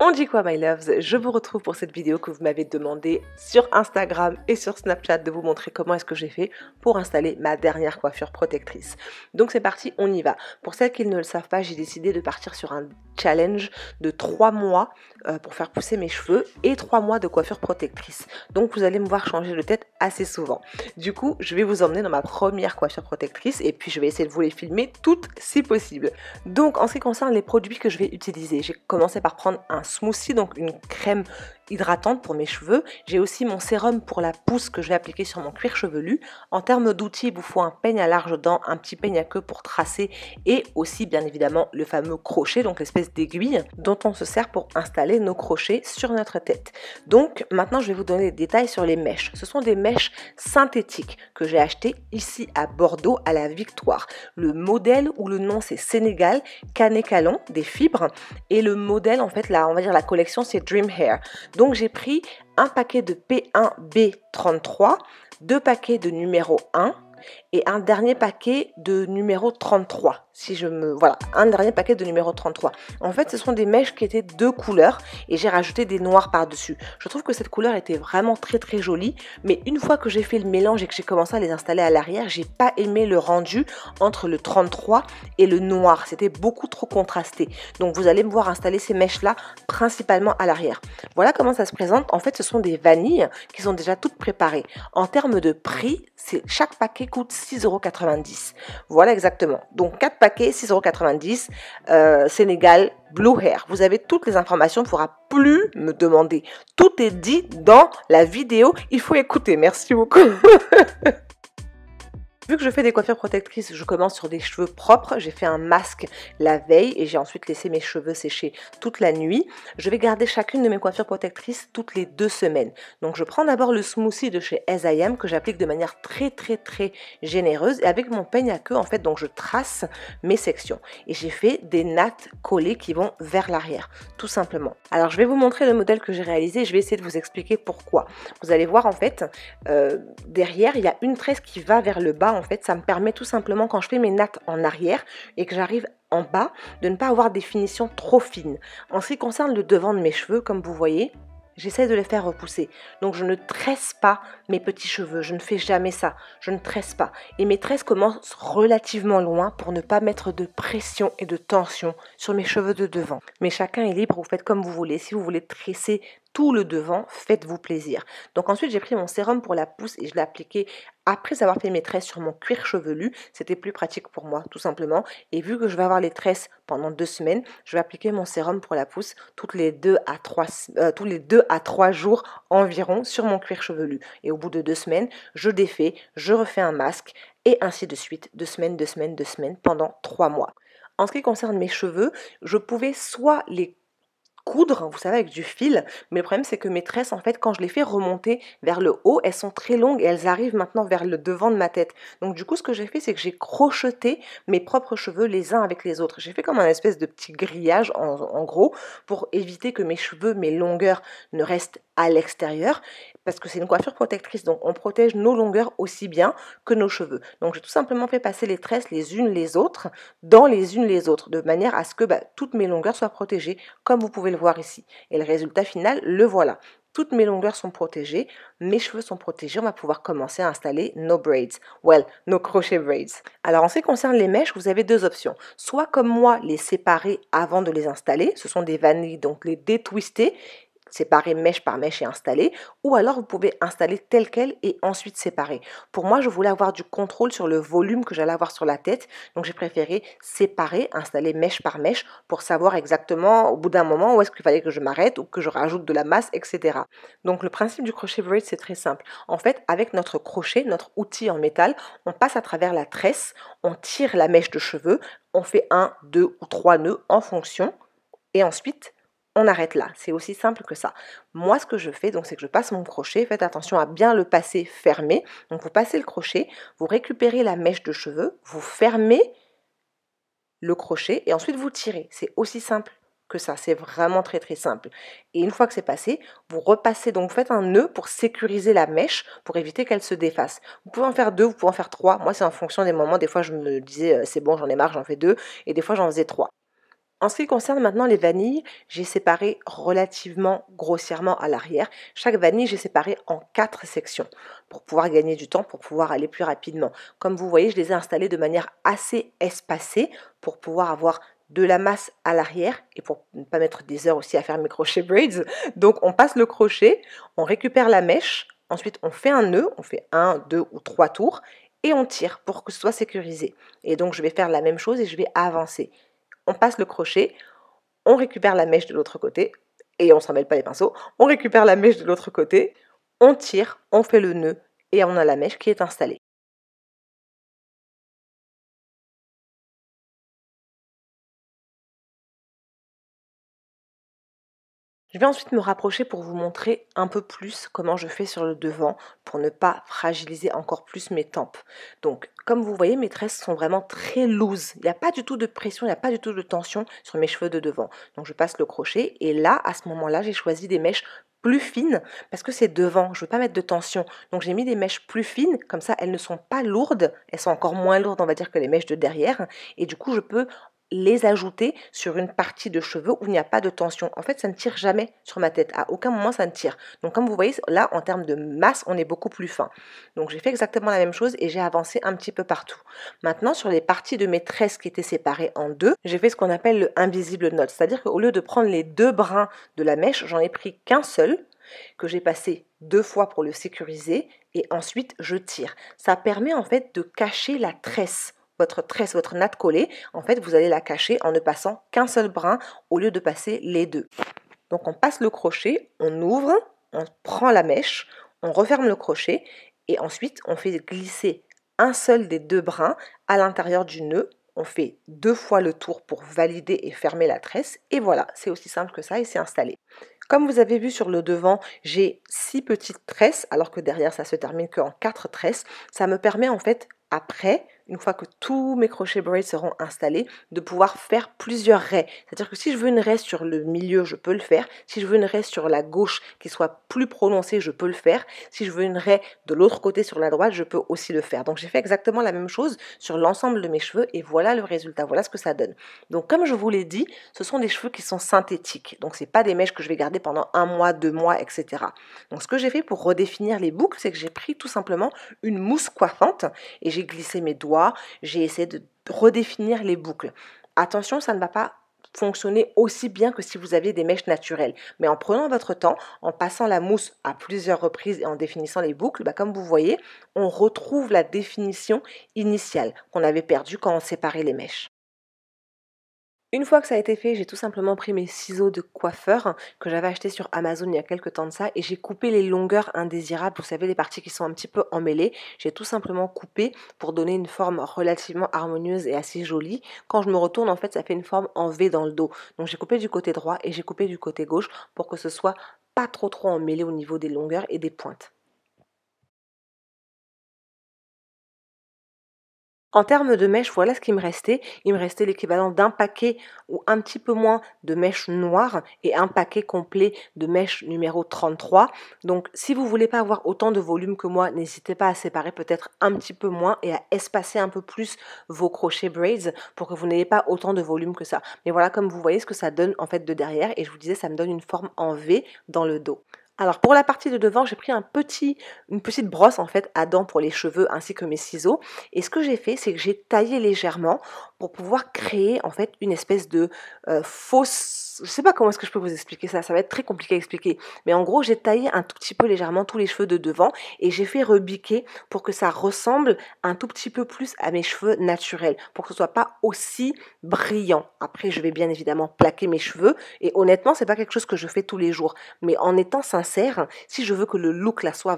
On dit quoi, my loves Je vous retrouve pour cette vidéo que vous m'avez demandé sur Instagram et sur Snapchat de vous montrer comment est-ce que j'ai fait pour installer ma dernière coiffure protectrice. Donc c'est parti, on y va. Pour celles qui ne le savent pas, j'ai décidé de partir sur un challenge de 3 mois euh, pour faire pousser mes cheveux et 3 mois de coiffure protectrice. Donc vous allez me voir changer de tête assez souvent. Du coup, je vais vous emmener dans ma première coiffure protectrice et puis je vais essayer de vous les filmer toutes si possible. Donc en ce qui concerne les produits que je vais utiliser, j'ai commencé par prendre un smoothie, donc une crème hydratante pour mes cheveux. J'ai aussi mon sérum pour la pousse que je vais appliquer sur mon cuir chevelu. En termes d'outils, il vous faut un peigne à large dent, un petit peigne à queue pour tracer et aussi bien évidemment le fameux crochet, donc l'espèce d'aiguille dont on se sert pour installer nos crochets sur notre tête. Donc maintenant je vais vous donner des détails sur les mèches. Ce sont des mèches synthétiques que j'ai achetées ici à Bordeaux à la Victoire. Le modèle ou le nom c'est Sénégal, Canécalon des fibres et le modèle en fait là on va dire la collection c'est Dream Hair. Donc j'ai pris un paquet de P1B33, deux paquets de numéro 1 et un dernier paquet de numéro 33 si je me... Voilà, un dernier paquet de numéro 33. En fait, ce sont des mèches qui étaient deux couleurs et j'ai rajouté des noirs par-dessus. Je trouve que cette couleur était vraiment très très jolie, mais une fois que j'ai fait le mélange et que j'ai commencé à les installer à l'arrière, j'ai pas aimé le rendu entre le 33 et le noir. C'était beaucoup trop contrasté. Donc vous allez me voir installer ces mèches-là principalement à l'arrière. Voilà comment ça se présente. En fait, ce sont des vanilles qui sont déjà toutes préparées. En termes de prix, chaque paquet coûte 6,90€. Voilà exactement. Donc 4 paquets 6,90€, euh, Sénégal, Blue Hair. Vous avez toutes les informations, il ne faudra plus me demander. Tout est dit dans la vidéo, il faut écouter. Merci beaucoup. Vu que je fais des coiffures protectrices, je commence sur des cheveux propres. J'ai fait un masque la veille et j'ai ensuite laissé mes cheveux sécher toute la nuit. Je vais garder chacune de mes coiffures protectrices toutes les deux semaines. Donc je prends d'abord le smoothie de chez S.I.M. que j'applique de manière très très très généreuse et avec mon peigne à queue en fait donc je trace mes sections. Et j'ai fait des nattes collées qui vont vers l'arrière tout simplement. Alors je vais vous montrer le modèle que j'ai réalisé et je vais essayer de vous expliquer pourquoi. Vous allez voir en fait euh, derrière il y a une tresse qui va vers le bas fait, ça me permet tout simplement quand je fais mes nattes en arrière et que j'arrive en bas de ne pas avoir des finitions trop fines. En ce qui concerne le devant de mes cheveux, comme vous voyez, j'essaie de les faire repousser. Donc je ne tresse pas mes petits cheveux, je ne fais jamais ça, je ne tresse pas. Et mes tresses commencent relativement loin pour ne pas mettre de pression et de tension sur mes cheveux de devant. Mais chacun est libre, vous faites comme vous voulez. Si vous voulez tresser tout le devant, faites-vous plaisir. Donc ensuite j'ai pris mon sérum pour la pousse et je l'ai appliqué après avoir fait mes tresses sur mon cuir chevelu, c'était plus pratique pour moi, tout simplement. Et vu que je vais avoir les tresses pendant deux semaines, je vais appliquer mon sérum pour la pousse toutes les deux à trois, euh, tous les deux à trois jours environ sur mon cuir chevelu. Et au bout de deux semaines, je défais, je refais un masque et ainsi de suite, deux semaines, deux semaines, deux semaines pendant trois mois. En ce qui concerne mes cheveux, je pouvais soit les coudre, vous savez, avec du fil. Mais le problème, c'est que mes tresses, en fait, quand je les fais remonter vers le haut, elles sont très longues et elles arrivent maintenant vers le devant de ma tête. Donc, du coup, ce que j'ai fait, c'est que j'ai crocheté mes propres cheveux les uns avec les autres. J'ai fait comme un espèce de petit grillage, en, en gros, pour éviter que mes cheveux, mes longueurs ne restent à l'extérieur, parce que c'est une coiffure protectrice, donc on protège nos longueurs aussi bien que nos cheveux. Donc j'ai tout simplement fait passer les tresses les unes les autres, dans les unes les autres, de manière à ce que bah, toutes mes longueurs soient protégées, comme vous pouvez le voir ici. Et le résultat final, le voilà. Toutes mes longueurs sont protégées, mes cheveux sont protégés, on va pouvoir commencer à installer nos braids, well, nos crochet braids. Alors en ce qui concerne les mèches, vous avez deux options. Soit comme moi, les séparer avant de les installer, ce sont des vanilles, donc les détwister, séparer mèche par mèche et installer, ou alors vous pouvez installer tel quel et ensuite séparer. Pour moi, je voulais avoir du contrôle sur le volume que j'allais avoir sur la tête, donc j'ai préféré séparer, installer mèche par mèche pour savoir exactement au bout d'un moment où est-ce qu'il fallait que je m'arrête ou que je rajoute de la masse, etc. Donc le principe du crochet braid, c'est très simple. En fait, avec notre crochet, notre outil en métal, on passe à travers la tresse, on tire la mèche de cheveux, on fait un, deux ou trois nœuds en fonction, et ensuite on arrête là. C'est aussi simple que ça. Moi, ce que je fais, donc, c'est que je passe mon crochet. Faites attention à bien le passer fermé. Donc, vous passez le crochet, vous récupérez la mèche de cheveux, vous fermez le crochet et ensuite vous tirez. C'est aussi simple que ça. C'est vraiment très très simple. Et une fois que c'est passé, vous repassez. Donc faites un nœud pour sécuriser la mèche, pour éviter qu'elle se défasse. Vous pouvez en faire deux, vous pouvez en faire trois. Moi c'est en fonction des moments. Des fois je me disais euh, c'est bon, j'en ai marre, j'en fais deux. Et des fois j'en faisais trois. En ce qui concerne maintenant les vanilles, j'ai séparé relativement grossièrement à l'arrière. Chaque vanille, j'ai séparé en quatre sections pour pouvoir gagner du temps, pour pouvoir aller plus rapidement. Comme vous voyez, je les ai installées de manière assez espacée pour pouvoir avoir de la masse à l'arrière et pour ne pas mettre des heures aussi à faire mes crochets braids. Donc on passe le crochet, on récupère la mèche, ensuite on fait un nœud, on fait un, deux ou trois tours et on tire pour que ce soit sécurisé. Et donc je vais faire la même chose et je vais avancer on passe le crochet, on récupère la mèche de l'autre côté, et on s'en mêle pas les pinceaux, on récupère la mèche de l'autre côté, on tire, on fait le nœud, et on a la mèche qui est installée. Je vais ensuite me rapprocher pour vous montrer un peu plus comment je fais sur le devant pour ne pas fragiliser encore plus mes tempes. Donc, comme vous voyez, mes tresses sont vraiment très loose. Il n'y a pas du tout de pression, il n'y a pas du tout de tension sur mes cheveux de devant. Donc, je passe le crochet et là, à ce moment-là, j'ai choisi des mèches plus fines parce que c'est devant, je ne veux pas mettre de tension. Donc j'ai mis des mèches plus fines, comme ça elles ne sont pas lourdes, elles sont encore moins lourdes on va dire que les mèches de derrière et du coup je peux les ajouter sur une partie de cheveux où il n'y a pas de tension. En fait, ça ne tire jamais sur ma tête. À aucun moment, ça ne tire. Donc, comme vous voyez, là, en termes de masse, on est beaucoup plus fin. Donc, j'ai fait exactement la même chose et j'ai avancé un petit peu partout. Maintenant, sur les parties de mes tresses qui étaient séparées en deux, j'ai fait ce qu'on appelle le invisible knot. C'est-à-dire qu'au lieu de prendre les deux brins de la mèche, j'en ai pris qu'un seul que j'ai passé deux fois pour le sécuriser et ensuite je tire. Ça permet en fait de cacher la tresse votre tresse, votre natte collée, en fait, vous allez la cacher en ne passant qu'un seul brin au lieu de passer les deux. Donc on passe le crochet, on ouvre, on prend la mèche, on referme le crochet et ensuite on fait glisser un seul des deux brins à l'intérieur du nœud. On fait deux fois le tour pour valider et fermer la tresse et voilà, c'est aussi simple que ça et c'est installé. Comme vous avez vu sur le devant, j'ai six petites tresses alors que derrière ça se termine qu'en quatre tresses. Ça me permet en fait après une fois que tous mes crochets braids seront installés, de pouvoir faire plusieurs raies. C'est-à-dire que si je veux une raie sur le milieu, je peux le faire. Si je veux une raie sur la gauche qui soit plus prononcée, je peux le faire. Si je veux une raie de l'autre côté sur la droite, je peux aussi le faire. Donc j'ai fait exactement la même chose sur l'ensemble de mes cheveux et voilà le résultat, voilà ce que ça donne. Donc comme je vous l'ai dit, ce sont des cheveux qui sont synthétiques. Donc c'est pas des mèches que je vais garder pendant un mois, deux mois, etc. Donc ce que j'ai fait pour redéfinir les boucles, c'est que j'ai pris tout simplement une mousse coiffante et j'ai glissé mes doigts j'ai essayé de redéfinir les boucles. Attention, ça ne va pas fonctionner aussi bien que si vous aviez des mèches naturelles. Mais en prenant votre temps, en passant la mousse à plusieurs reprises et en définissant les boucles, bah, comme vous voyez, on retrouve la définition initiale qu'on avait perdue quand on séparait les mèches. Une fois que ça a été fait, j'ai tout simplement pris mes ciseaux de coiffeur que j'avais acheté sur Amazon il y a quelques temps de ça et j'ai coupé les longueurs indésirables, vous savez les parties qui sont un petit peu emmêlées, j'ai tout simplement coupé pour donner une forme relativement harmonieuse et assez jolie. Quand je me retourne en fait ça fait une forme en V dans le dos. Donc j'ai coupé du côté droit et j'ai coupé du côté gauche pour que ce soit pas trop trop emmêlé au niveau des longueurs et des pointes. En termes de mèches, voilà ce qui me restait. Il me restait l'équivalent d'un paquet ou un petit peu moins de mèches noires et un paquet complet de mèches numéro 33. Donc si vous voulez pas avoir autant de volume que moi, n'hésitez pas à séparer peut-être un petit peu moins et à espacer un peu plus vos crochets braids pour que vous n'ayez pas autant de volume que ça. Mais voilà comme vous voyez ce que ça donne en fait de derrière et je vous disais ça me donne une forme en V dans le dos. Alors pour la partie de devant, j'ai pris un petit, une petite brosse en fait à dents pour les cheveux ainsi que mes ciseaux. Et ce que j'ai fait, c'est que j'ai taillé légèrement pour pouvoir créer en fait une espèce de euh, fausse je sais pas comment est-ce que je peux vous expliquer ça, ça va être très compliqué à expliquer. Mais en gros, j'ai taillé un tout petit peu légèrement tous les cheveux de devant et j'ai fait rebiquer pour que ça ressemble un tout petit peu plus à mes cheveux naturels, pour que ce soit pas aussi brillant. Après, je vais bien évidemment plaquer mes cheveux et honnêtement, c'est pas quelque chose que je fais tous les jours. Mais en étant sincère, si je veux que le look là soit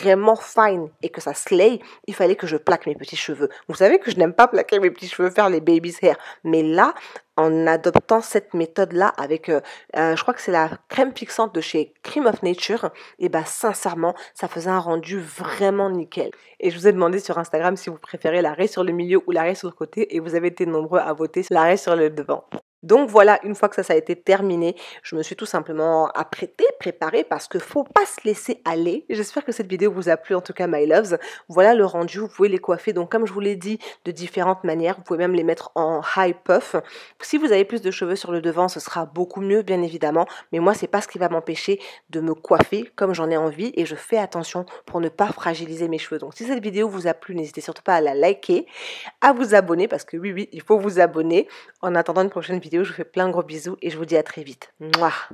vraiment fine et que ça slay, il fallait que je plaque mes petits cheveux. Vous savez que je n'aime pas plaquer mes petits cheveux, faire les baby's hair. Mais là, en adoptant cette méthode-là avec, euh, euh, je crois que c'est la crème fixante de chez Cream of Nature, et bah sincèrement, ça faisait un rendu vraiment nickel. Et je vous ai demandé sur Instagram si vous préférez l'arrêt sur le milieu ou l'arrêt sur le côté, et vous avez été nombreux à voter l'arrêt sur le devant. Donc voilà, une fois que ça, a été terminé, je me suis tout simplement apprêtée, préparée, parce que faut pas se laisser aller. J'espère que cette vidéo vous a plu, en tout cas, my loves. Voilà le rendu, vous pouvez les coiffer, donc comme je vous l'ai dit, de différentes manières. Vous pouvez même les mettre en high puff. Si vous avez plus de cheveux sur le devant, ce sera beaucoup mieux, bien évidemment. Mais moi, c'est pas ce qui va m'empêcher de me coiffer comme j'en ai envie, et je fais attention pour ne pas fragiliser mes cheveux. Donc si cette vidéo vous a plu, n'hésitez surtout pas à la liker, à vous abonner, parce que oui, oui, il faut vous abonner. En attendant une prochaine vidéo, je vous fais plein de gros bisous et je vous dis à très vite. Noir.